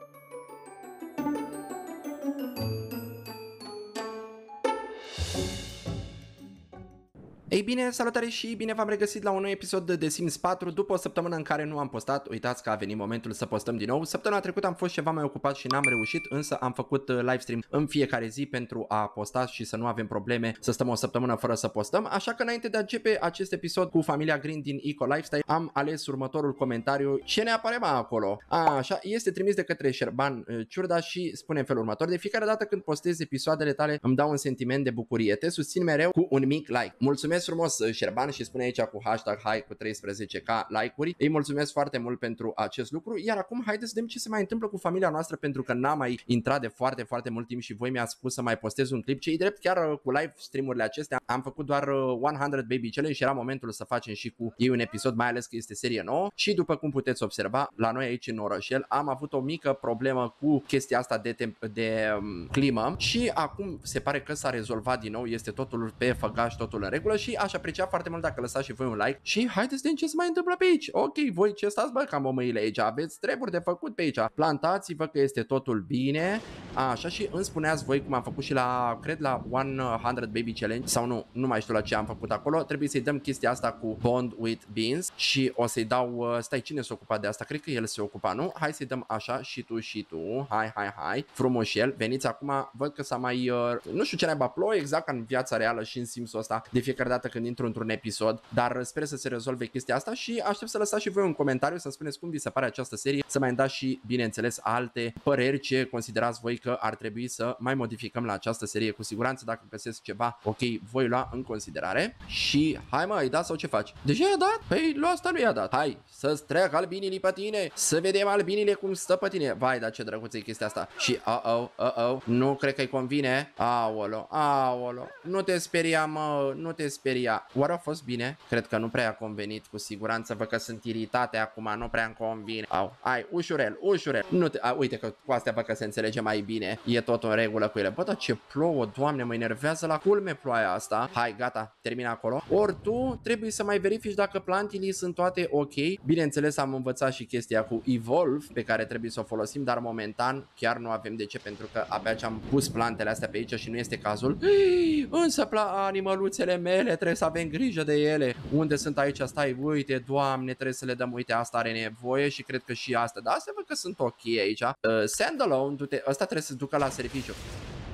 Thank you. Ei bine, salutare și bine v-am regăsit la un nou episod de The Sims 4 după o săptămână în care nu am postat, uitați că a venit momentul să postăm din nou. Săptămâna trecută am fost ceva mai ocupat și n-am reușit, însă am făcut uh, live stream în fiecare zi pentru a posta și să nu avem probleme să stăm o săptămână fără să postăm. Așa că înainte de a începe acest episod cu familia Green din Eco Lifestyle, am ales următorul comentariu. Ce ne apare mai acolo? A, așa, este trimis de către Șerban uh, Ciurda și spune în felul următor. De fiecare dată când postez episoadele tale îmi dau un sentiment de bucurie. Te susțin mereu cu un mic like. Mulțumesc mulțumesc frumos uh, Șerban și spune aici cu hashtag hai cu 13k like-uri. Îi mulțumesc foarte mult pentru acest lucru. Iar acum haideți să vedem ce se mai întâmplă cu familia noastră pentru că n-am mai intrat de foarte, foarte mult timp și voi mi-ați spus să mai postez un clip. Cei drept chiar uh, cu live stream-urile acestea am făcut doar 100 uh, Baby Challenge și era momentul să facem și cu ei un episod, mai ales că este serie nouă și după cum puteți observa, la noi aici în orășel am avut o mică problemă cu chestia asta de, temp- de um, climă și acum se pare că s-a rezolvat din nou, este totul pe făgaș, totul în regulă și și aș aprecia foarte mult dacă lăsați și voi un like și haideți de ce se mai întâmplă pe aici. Ok, voi ce stați bă cam omăile aici, aveți treburi de făcut pe aici, plantați-vă că este totul bine, așa și îmi spuneați voi cum am făcut și la, cred la 100 Baby Challenge sau nu, nu mai știu la ce am făcut acolo, trebuie să-i dăm chestia asta cu Bond with Beans și o să-i dau, uh, stai cine se ocupa de asta, cred că el se ocupa, nu? Hai să-i dăm așa și tu și tu, hai, hai, hai, frumos el, veniți acum, văd că s-a mai, uh, nu știu ce naiba ploi exact ca în viața reală și în simțul ăsta, de fiecare dată dată când intru într-un episod, dar sper să se rezolve chestia asta și aștept să lăsați și voi un comentariu să spuneți cum vi se pare această serie, să mai dați și, bineînțeles, alte păreri ce considerați voi că ar trebui să mai modificăm la această serie. Cu siguranță, dacă găsesc ceva, ok, voi lua în considerare și hai mă, ai dat sau ce faci? Deja i-a dat? Păi lui asta nu i-a dat. Hai, să-ți treacă albinii pe tine, să vedem albinile cum stă pe tine. Vai, dar ce drăguță e chestia asta. Și uh-oh, uh-oh, nu cred că-i convine. Aolo, aolo, nu te speria mă, nu te speria speria. Oare a fost bine? Cred că nu prea a convenit cu siguranță, vă că sunt iritate acum, nu prea îmi convine. Au, ai, ușurel, ușurel. Nu te, a, uite că cu astea vă că se înțelege mai bine. E tot în regulă cu ele. Bă, dar ce plouă, doamne, mă enervează la culme ploaia asta. Hai, gata, termin acolo. Ori tu trebuie să mai verifici dacă plantele sunt toate ok. Bineînțeles, am învățat și chestia cu Evolve pe care trebuie să o folosim, dar momentan chiar nu avem de ce pentru că abia ce am pus plantele astea pe aici și nu este cazul. Însă animăluțele mele trebuie să avem grijă de ele. Unde sunt aici? Stai, uite, doamne, trebuie să le dăm, uite, asta are nevoie și cred că și asta. Da, se văd că sunt ok aici. Uh, standalone, du-te, ăsta trebuie să ducă la serviciu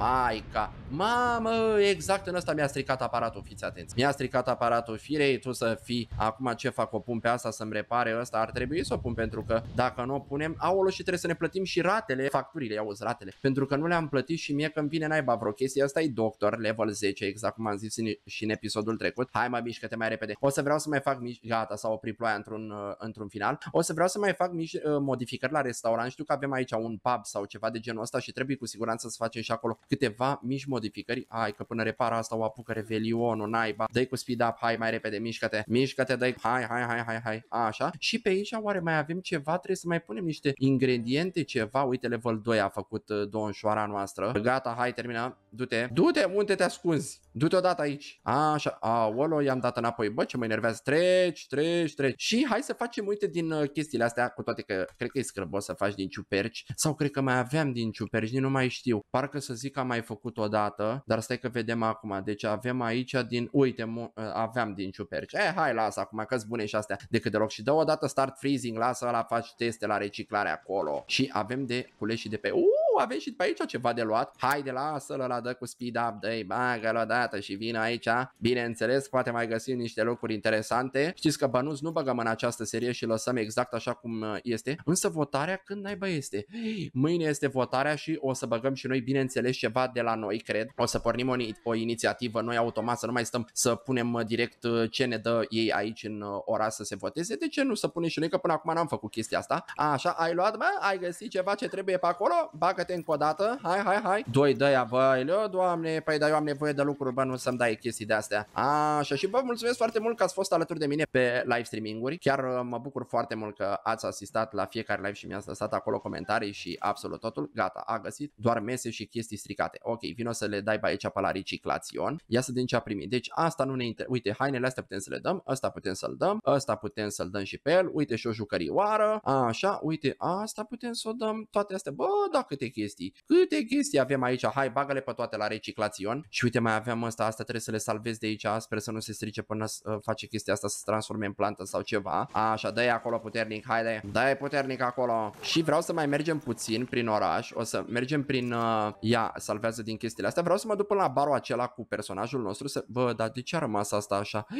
maica, mamă, exact în asta mi-a stricat aparatul, fiți atenți. Mi-a stricat aparatul firei, tu să fii, acum ce fac, o pun pe asta să-mi repare ăsta, ar trebui să o pun pentru că dacă nu o punem, aolo și trebuie să ne plătim și ratele, facturile, iau ratele, pentru că nu le-am plătit și mie că-mi vine naiba vreo chestie, asta e doctor, level 10, exact cum am zis și în episodul trecut. Hai mă, mișcă-te mai repede. O să vreau să mai fac mici, gata, s-a oprit ploaia într-un, uh, într-un final. O să vreau să mai fac mici uh, modificări la restaurant, știu că avem aici un pub sau ceva de genul ăsta și trebuie cu siguranță să facem și acolo câteva mici modificări. Hai că până repara asta o apucă revelionul, naiba. Dai cu speed up, hai mai repede, mișcă-te, mișcă-te, dai, hai, hai, hai, hai, hai, așa. Și pe aici oare mai avem ceva, trebuie să mai punem niște ingrediente, ceva. Uite, level 2 a făcut uh, donșoara noastră. Gata, hai, termina du-te, du-te, unde te ascunzi? Du-te odată aici. Așa, aolo, i-am dat înapoi. Bă, ce mă enervează, treci, treci, treci. Și hai să facem, uite, din uh, chestiile astea, cu toate că cred că e scârbos să faci din ciuperci, sau cred că mai aveam din ciuperci, nu mai știu. Parcă să zic zic că am mai făcut o dată, dar stai că vedem acum. Deci avem aici din, uite, ă, aveam din ciuperci. Eh, hai, lasă acum că bune și astea decât deloc. Și dă o dată start freezing, lasă la faci teste la reciclare acolo. Și avem de culeși de pe... Uh! nu, aveți și pe aici ceva de luat, haide, lasă-l la dă cu speed up, dă-i, bagă-l odată și vin aici. Bineînțeles, poate mai găsim niște lucruri interesante. Știți că bănuți nu băgăm în această serie și lăsăm exact așa cum uh, este, însă votarea când naiba este. Mâine este votarea și o să băgăm și noi, bineînțeles, ceva de la noi, cred. O să pornim o, o inițiativă noi automat, să nu mai stăm să punem uh, direct uh, ce ne dă ei aici în ora să se voteze. De ce nu să punem și noi, că până acum n-am făcut chestia asta. așa, ai luat, mă, ai găsit ceva ce trebuie pe acolo, bagă Uite încă o dată, hai, hai, hai. Doi de aia, bă, Elio, doamne, păi da, eu am nevoie de lucruri, bă, nu să-mi dai chestii de astea. Așa, și vă mulțumesc foarte mult că ați fost alături de mine pe live streaming-uri. Chiar uh, mă bucur foarte mult că ați asistat la fiecare live și mi-ați lăsat acolo comentarii și absolut totul. Gata, a găsit doar mese și chestii stricate. Ok, o să le dai pe aici pe la reciclațion. Ia să din ce a primit. Deci asta nu ne inter... Uite, hainele astea putem să le dăm, asta putem să-l dăm, asta putem să-l dăm și pe el. Uite și o jucărioară. Așa, uite, asta putem să o dăm. Toate astea. Bă, da, câte chestii. Câte chestii avem aici? Hai, bagă-le pe toate la reciclațion. Și uite, mai aveam asta, asta trebuie să le salvez de aici, sper să nu se strice până uh, face chestia asta să se transforme în plantă sau ceva. Așa, dai acolo puternic, haide, dai puternic acolo. Și vreau să mai mergem puțin prin oraș, o să mergem prin, uh, ia, salvează din chestiile astea. Vreau să mă duc până la barul acela cu personajul nostru să, bă, dar de ce a rămas asta așa?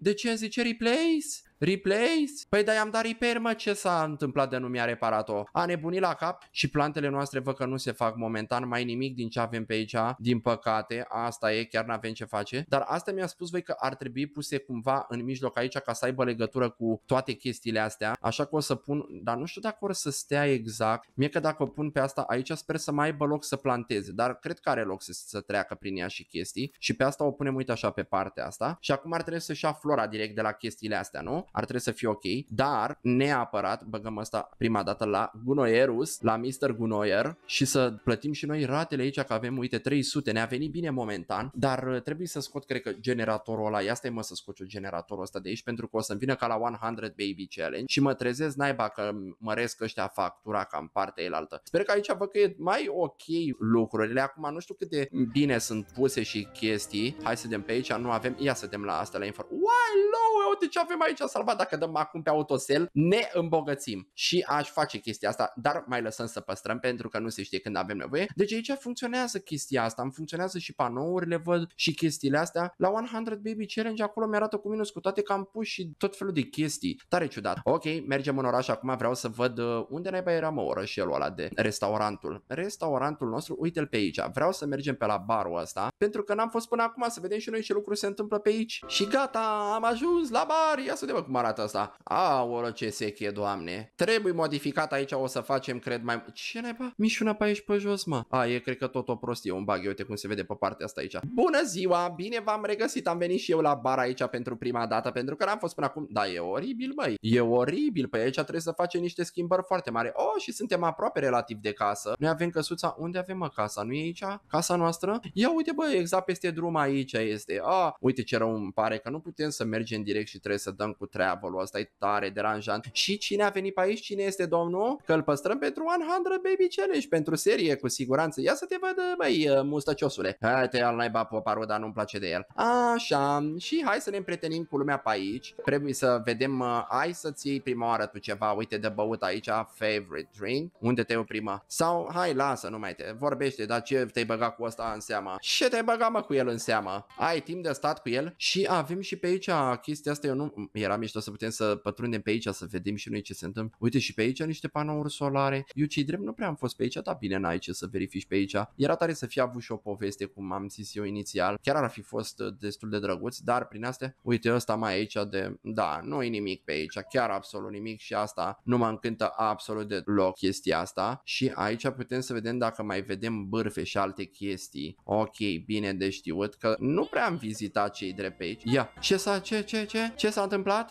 De ce zice replace? Replace? Păi da, i-am dat repair, mă, ce s-a întâmplat de nu mi-a reparat-o? A nebunit la cap și plantele noastre văd că nu se fac momentan mai nimic din ce avem pe aici, din păcate, asta e, chiar n-avem ce face, dar asta mi-a spus voi că ar trebui puse cumva în mijloc aici ca să aibă legătură cu toate chestiile astea, așa că o să pun, dar nu știu dacă o să stea exact, mie că dacă o pun pe asta aici sper să mai aibă loc să planteze, dar cred că are loc să, să treacă prin ea și chestii și pe asta o punem uite așa pe partea asta și acum ar trebui să-și ia flora direct de la chestiile astea, nu? ar trebui să fie ok, dar neapărat băgăm asta prima dată la gunoierus, la Mr. Gunoier și să plătim și noi ratele aici că avem, uite, 300, ne-a venit bine momentan, dar uh, trebuie să scot, cred că, generatorul ăla, ia stai mă să scot eu generatorul ăsta de aici pentru că o să-mi vină ca la 100 Baby Challenge și mă trezesc naiba că măresc ăștia factura cam partea elaltă. Sper că aici văd că e mai ok lucrurile, acum nu știu cât de bine sunt puse și chestii, hai să dăm pe aici, nu avem, ia să dăm la asta la info. Uai, low, uite ce avem aici, să salvat dacă dăm acum pe autosel, ne îmbogățim și aș face chestia asta, dar mai lăsăm să păstrăm pentru că nu se știe când avem nevoie. Deci aici funcționează chestia asta, îmi funcționează și panourile, văd și chestiile astea. La 100 Baby Challenge acolo mi-arată cu minus cu toate că am pus și tot felul de chestii. Tare ciudat. Ok, mergem în oraș acum, vreau să văd uh, unde naiba era mă orășelul ăla de restaurantul. Restaurantul nostru, uite-l pe aici. Vreau să mergem pe la barul ăsta pentru că n-am fost până acum să vedem și noi ce lucruri se întâmplă pe aici. Și gata, am ajuns la bar. Ia să vedem cum arată asta. Aolă, ce seche, doamne. Trebuie modificat aici, o să facem, cred, mai... Ce neba? Mișuna pe aici pe jos, mă. A, e, cred că tot o prostie, un bug. Uite cum se vede pe partea asta aici. Bună ziua, bine v-am regăsit. Am venit și eu la bar aici pentru prima dată, pentru că n-am fost până acum. Da, e oribil, măi. E oribil. Pe păi aici trebuie să facem niște schimbări foarte mari. Oh, și suntem aproape relativ de casă. Noi avem căsuța. Unde avem, mă, casa? Nu e aici? Casa noastră? Ia uite, bă, exact peste drum aici este. Ah, uite ce rău îmi pare că nu putem să mergem direct și trebuie să dăm cu travel asta e tare deranjant. Și cine a venit pe aici? Cine este domnul? Că îl păstrăm pentru 100 Baby Challenge, pentru serie, cu siguranță. Ia să te văd, uh, băi, uh, mustăciosule. Hai, te al naiba poparul, dar nu-mi place de el. Așa, și hai să ne împretenim cu lumea pe aici. Trebuie să vedem, uh, Hai să-ți iei prima oară tu ceva, uite de băut aici, favorite drink, unde te oprimă? Sau hai, lasă, nu mai te vorbește, dar ce te-ai băgat cu asta în seama? Ce te-ai băgat mă cu el în seama? Ai timp de stat cu el? Și avem și pe aici chestia asta, eu nu, era mișto să putem să pătrundem pe aici, să vedem și noi ce se întâmplă. Uite și pe aici niște panouri solare. Eu cei drept nu prea am fost pe aici, dar bine n-ai ce să verifici pe aici. Era tare să fie avut și o poveste, cum am zis eu inițial. Chiar ar fi fost uh, destul de drăguț, dar prin astea, uite ăsta mai aici de, da, nu e nimic pe aici, chiar absolut nimic și asta nu mă încântă absolut deloc chestia asta. Și aici putem să vedem dacă mai vedem bârfe și alte chestii. Ok, bine de știut că nu prea am vizitat cei drept pe aici. Ia, ce s-a, ce, ce, ce, ce s-a întâmplat?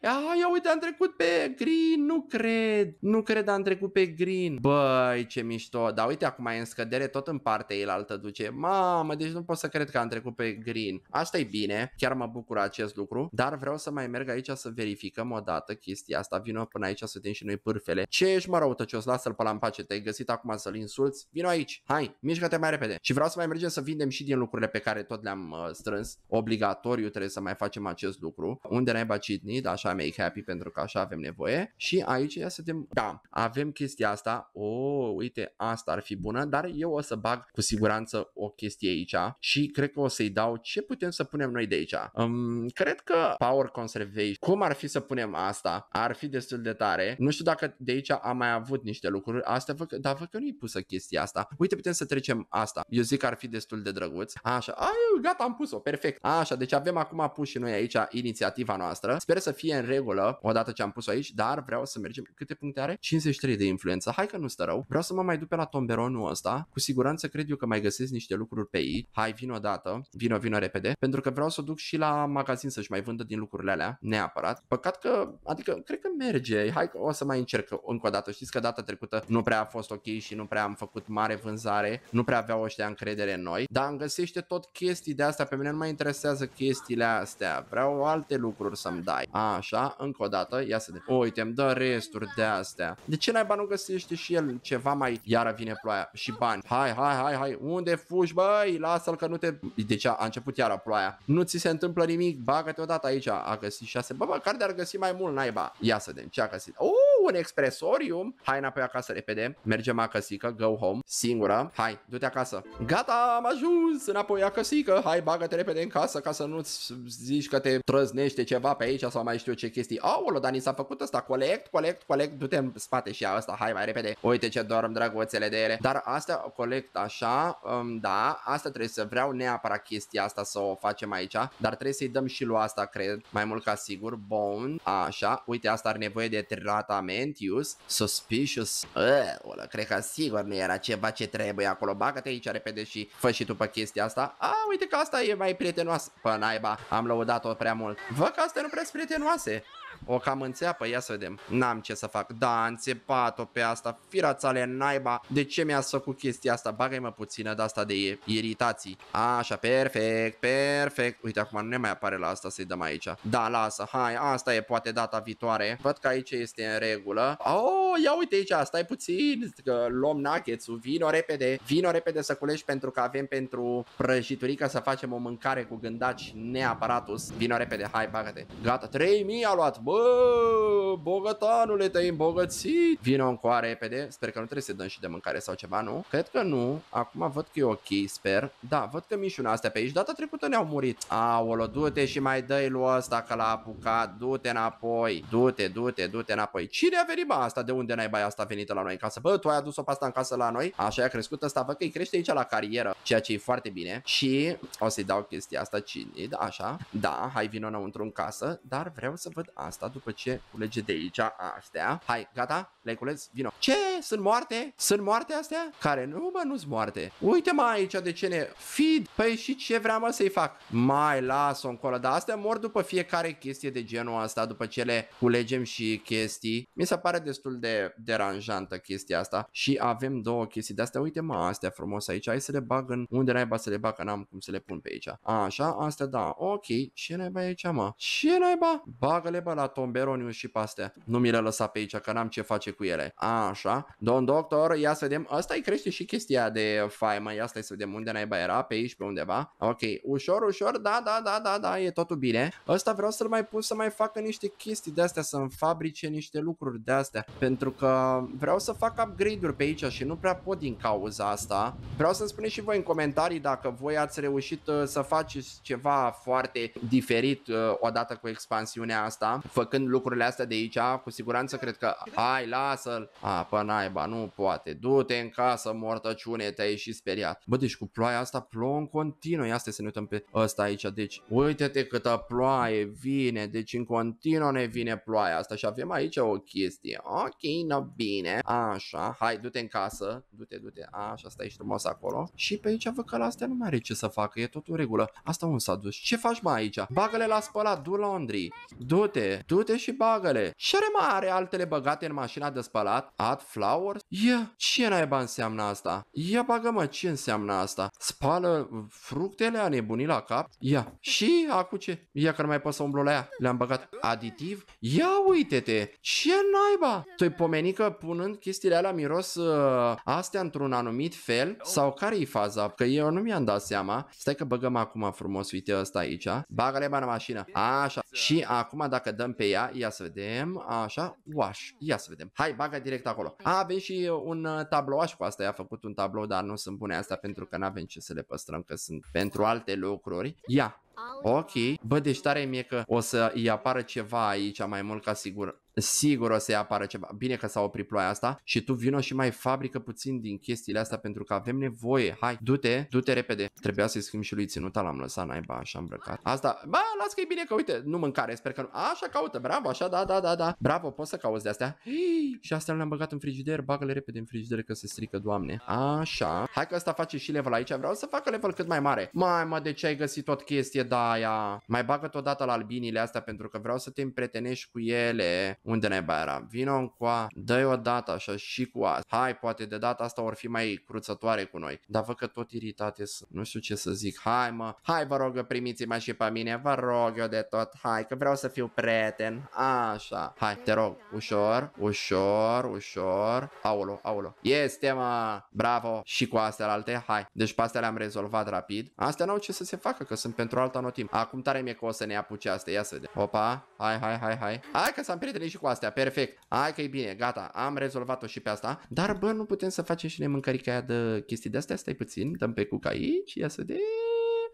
dat. A, ia uite, am trecut pe green, nu cred. Nu cred, am trecut pe green. Băi, ce mișto. Dar uite, acum e în scădere tot în partea altă duce. Mamă, deci nu pot să cred că am trecut pe green. Asta e bine, chiar mă bucur acest lucru. Dar vreau să mai merg aici să verificăm o dată chestia asta. Vino până aici să vedem și noi pârfele. Ce ești, mă răutăcios? Lasă-l pe la în pace. Te-ai găsit acum să-l insulți? Vino aici. Hai, mișcă-te mai repede. Și vreau să mai mergem să vindem și din lucrurile pe care tot le-am uh, strâns. Obligatoriu trebuie să mai facem acest lucru. Unde naiba ci Sydney, dar așa make happy pentru că așa avem nevoie. Și aici ia să vedem, da, avem chestia asta, o, oh, uite, asta ar fi bună, dar eu o să bag cu siguranță o chestie aici și cred că o să-i dau ce putem să punem noi de aici. Um, cred că power conservation, cum ar fi să punem asta, ar fi destul de tare. Nu știu dacă de aici am mai avut niște lucruri, asta vă, dar văd că nu-i pusă chestia asta. Uite, putem să trecem asta. Eu zic că ar fi destul de drăguț. Așa, ai, gata, am pus-o, perfect. Așa, deci avem acum pus și noi aici inițiativa noastră. Sper să fie în regulă odată ce am pus-o aici, dar vreau să mergem. Câte puncte are? 53 de influență. Hai că nu stă rău. Vreau să mă mai duc pe la tomberonul ăsta. Cu siguranță cred eu că mai găsesc niște lucruri pe ei. Hai, vin odată. Vino, vino repede. Pentru că vreau să o duc și la magazin să-și mai vândă din lucrurile alea. Neapărat. Păcat că, adică, cred că merge. Hai că o să mai încerc încă o dată. Știți că data trecută nu prea a fost ok și nu prea am făcut mare vânzare. Nu prea aveau ăștia încredere în noi. Dar îmi găsește tot chestii de astea. Pe mine nu mai interesează chestiile astea. Vreau alte lucruri să-mi dai dai. A, așa, încă o dată, ia să de. Uite, îmi dă resturi de astea. De ce bani? nu găsește și el ceva mai... Iară vine ploaia și bani. Hai, hai, hai, hai, unde fugi, băi? Lasă-l că nu te... Deci a început iară ploaia. Nu ți se întâmplă nimic, bagă-te odată aici. A găsit șase. Bă, care de-ar găsi mai mult, naiba. Ia să de. ce a găsit. Uh! un expresorium. Hai înapoi acasă repede. Mergem acasică, go home, singura. Hai, du-te acasă. Gata, am ajuns înapoi acasică. Hai, bagă-te repede în casă ca să nu-ți zici că te trăznește ceva pe aici sau mai știu ce chestii. Aolo, dar ni s-a făcut asta. Colect, colect, colect. Du-te în spate și ia asta. Hai, mai repede. Uite ce dorm dragoțele de ele. Dar asta o colect așa, um, da, asta trebuie să vreau neapărat chestia asta să o facem aici, dar trebuie să-i dăm și lui asta, cred, mai mult ca sigur. Bone, așa. Uite, asta are nevoie de tratament Lamentius, Suspicious, ăla, cred că sigur nu era ceva ce trebuie acolo, bagă-te aici repede și fă și tu pe chestia asta. A, uite că asta e mai prietenoasă, pă naiba, am lăudat-o prea mult. Văd că nu prea sunt prietenoase. O cam înțeapă, ia să vedem. N-am ce să fac. Da, înțepat-o pe asta. Firațale naiba. De ce mi-a făcut chestia asta? Bagă-mă puțină de asta de iritații. Așa, perfect, perfect. Uite, acum nu ne mai apare la asta să-i dăm aici. Da, lasă, hai, asta e poate data viitoare. Văd că aici este în regulă. Oh, ia uite aici, stai puțin, că luăm nuggets-ul. Vino repede, vino repede să culegi pentru că avem pentru prăjiturica să facem o mâncare cu gândaci neaparatus. Vino repede, hai, bagă-te. Gata, 3000 a luat, bă, bă, bogătanule, te-ai îmbogățit, vino încoa repede, sper că nu trebuie să dăm și de mâncare sau ceva, nu? Cred că nu, acum văd că e ok, sper, da, văd că mișuna astea pe aici, data trecută ne-au murit. Aolo, du-te și mai dă-i lui ăsta că l-a apucat, du-te înapoi, du-te, du-te, du-te înapoi. Cine a venit, bă, asta? De unde n-ai, asta venită la noi în casă? Bă, tu ai adus-o pe asta în casă la noi? Așa a crescut ăsta, văd că îi crește aici la carieră, ceea ce e foarte bine. Și o să-i dau chestia asta, cine, da, așa, da, hai vino înăuntru în casă, dar vreau să văd asta după ce culege de aici astea. Hai, gata? Le cules? Vino. Ce? Sunt moarte? Sunt moarte astea? Care? Nu, mă, nu-s moarte. Uite, mă, aici de ce ne... Feed! Păi și ce vreau, mă, să-i fac? Mai, las-o încolo. Dar astea mor după fiecare chestie de genul asta, după ce le culegem și chestii. Mi se pare destul de deranjantă chestia asta. Și avem două chestii de astea. Uite, mă, astea frumos aici. Hai să le bag în... Unde naiba să le bag? Că n-am cum să le pun pe aici. A, așa, astea da. Ok. Ce naiba aici, mă? Ce naiba? Bagă-le, bă, la tomberoniu și paste. Nu mi le lăsa pe aici, că n-am ce face cu ele. A, așa. Domn doctor, ia să vedem. Asta îi crește și chestia de faimă. Ia stai să vedem unde naiba era, pe aici, pe undeva. Ok, ușor, ușor, da, da, da, da, da, e totul bine. Asta vreau să-l mai pun să mai facă niște chestii de astea, să-mi fabrice niște lucruri de astea. Pentru că vreau să fac upgrade-uri pe aici și nu prea pot din cauza asta. Vreau să-mi spuneți și voi în comentarii dacă voi ați reușit uh, să faceți ceva foarte diferit uh, odată cu expansiunea asta făcând lucrurile astea de aici, cu siguranță cred că, hai lasă-l, a, pă naiba, nu poate, du-te în casă, mortăciune, te-ai și speriat. Bă, deci cu ploaia asta plouă în continuu, ia să ne uităm pe ăsta aici, deci uite-te câtă ploaie vine, deci în continuu ne vine ploaia asta și avem aici o chestie, ok, no bine, așa, hai, du-te în casă, du-te, du-te, așa, stai frumos acolo și pe aici văd că la astea nu mai are ce să facă, e tot în regulă, asta un s-a dus, ce faci mai aici? Bagă-le la spălat, du laundry, du-te, Du-te și bagă-le. Și are altele băgate în mașina de spălat? Add flowers? Ia, ce naiba înseamnă asta? Ia bagă mă, ce înseamnă asta? Spală fructele, a nebunit la cap? Ia, și acu ce? Ia că nu mai pot să umblu la ea. Le-am băgat aditiv? Ia uite-te, ce naiba? Tu-i pomeni că punând chestiile alea miros uh, astea într-un anumit fel? Sau care-i faza? Că eu nu mi-am dat seama. Stai că băgăm acum frumos, uite ăsta aici. Bagă-le bani în mașină. Așa. Și acum dacă dăm pe ea, ia să vedem, așa, wash, ia să vedem. Hai, baga direct acolo. A, avem și un uh, tablou, așa cu asta, i-a făcut un tablou, dar nu sunt bune asta pentru că n-avem ce să le păstrăm, că sunt pentru alte lucruri. Ia, Ok, bă, deci tare mie că o să i apară ceva aici mai mult ca sigur sigur o să-i apară ceva. Bine că s-a oprit ploaia asta și tu vino și mai fabrică puțin din chestiile astea pentru că avem nevoie. Hai, du-te, du-te repede. Trebuia să-i schimb și lui ținuta, l-am lăsat naiba așa îmbrăcat. Asta, ba, las că e bine că uite, nu mâncare, sper că nu. Așa caută, bravo, așa, da, da, da, da. Bravo, poți să cauți de astea. Hii, și astea le-am băgat în frigider, bagă-le repede în frigider că se strică, doamne. Așa. Hai că asta face și level aici, vreau să facă level cât mai mare. Mai mă, de ce ai găsit tot chestie de aia? Mai bagă-te la albinile astea pentru că vreau să te împretenești cu ele unde ne mai eram, vino încoa, dă-i o dată așa și cu asta, hai, poate de data asta or fi mai cruțătoare cu noi, dar văd că tot iritate sunt, nu știu ce să zic, hai mă, hai vă rog, primiți-mă și pe mine, vă rog eu de tot, hai, că vreau să fiu prieten, așa, hai, te rog, ușor, ușor, ușor, aolo, aolo, este mă, bravo, și cu astea alte, hai, deci pe astea le-am rezolvat rapid, astea n-au ce să se facă, că sunt pentru alta notim, acum tare mi-e că o să ne apuce astea, ia să vedem, opa, hai, hai, hai, hai, hai că s-am prietenit și cu astea, perfect. Hai că e bine, gata, am rezolvat-o și pe asta. Dar bă, nu putem să facem și ne mâncărica aia de chestii de astea, stai puțin, dăm pe cuca aici, ia să de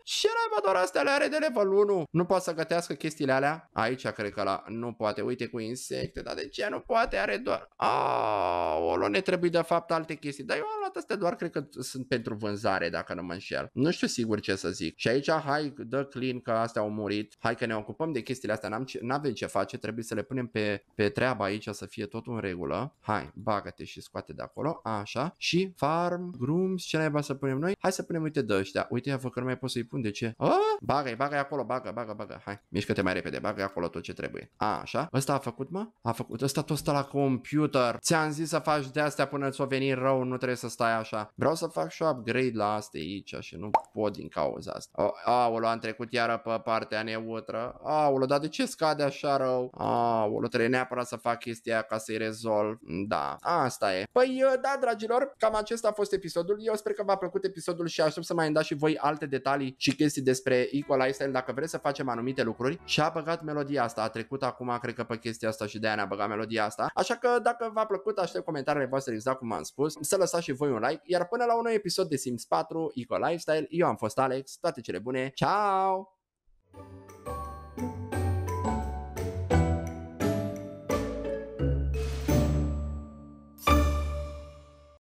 ce n doar astea le are de level 1? Nu poate să gătească chestiile alea? Aici cred că la... Nu poate, uite cu insecte, dar de ce nu poate? Are doar... Aolo, ne trebuie de fapt alte chestii. Dar eu am luat astea doar, cred că sunt pentru vânzare, dacă nu mă înșel. Nu știu sigur ce să zic. Și aici, hai, dă clean că astea au murit. Hai că ne ocupăm de chestiile astea. N-am ce... avem ce face, trebuie să le punem pe, pe treaba aici să fie tot în regulă. Hai, bagă-te și scoate de acolo. Așa. Și farm, grooms, ce naiba să punem noi? Hai să punem, uite, de ăștia. Uite, a că nu mai pot să-i spun de ce. A, bagă bagă acolo, bagă, bagă, bagă, hai, mișcă-te mai repede, bagă acolo tot ce trebuie. A, așa, ăsta a făcut, mă? A făcut, ăsta tot stă la computer. Ți-am zis să faci de astea până ți-o veni rău, nu trebuie să stai așa. Vreau să fac și upgrade la astea aici și nu pot din cauza asta. O, aolo, am trecut iară pe partea neutră. Aolo, dar de ce scade așa rău? Aolo, trebuie neapărat să fac chestia ca să-i rezolv. Da, asta e. Păi, uh, da, dragilor, cam acesta a fost episodul. Eu sper că v-a plăcut episodul și aștept să mai îmi dați și voi alte detalii și chestii despre Equalizer dacă vreți să facem anumite lucruri și a băgat melodia asta, a trecut acum, cred că pe chestia asta și de aia ne-a băgat melodia asta. Așa că dacă v-a plăcut, aștept comentariile voastre exact cum am spus, să lăsați și voi un like, iar până la un nou episod de Sims 4, Eco Lifestyle, eu am fost Alex, toate cele bune, ciao! thank you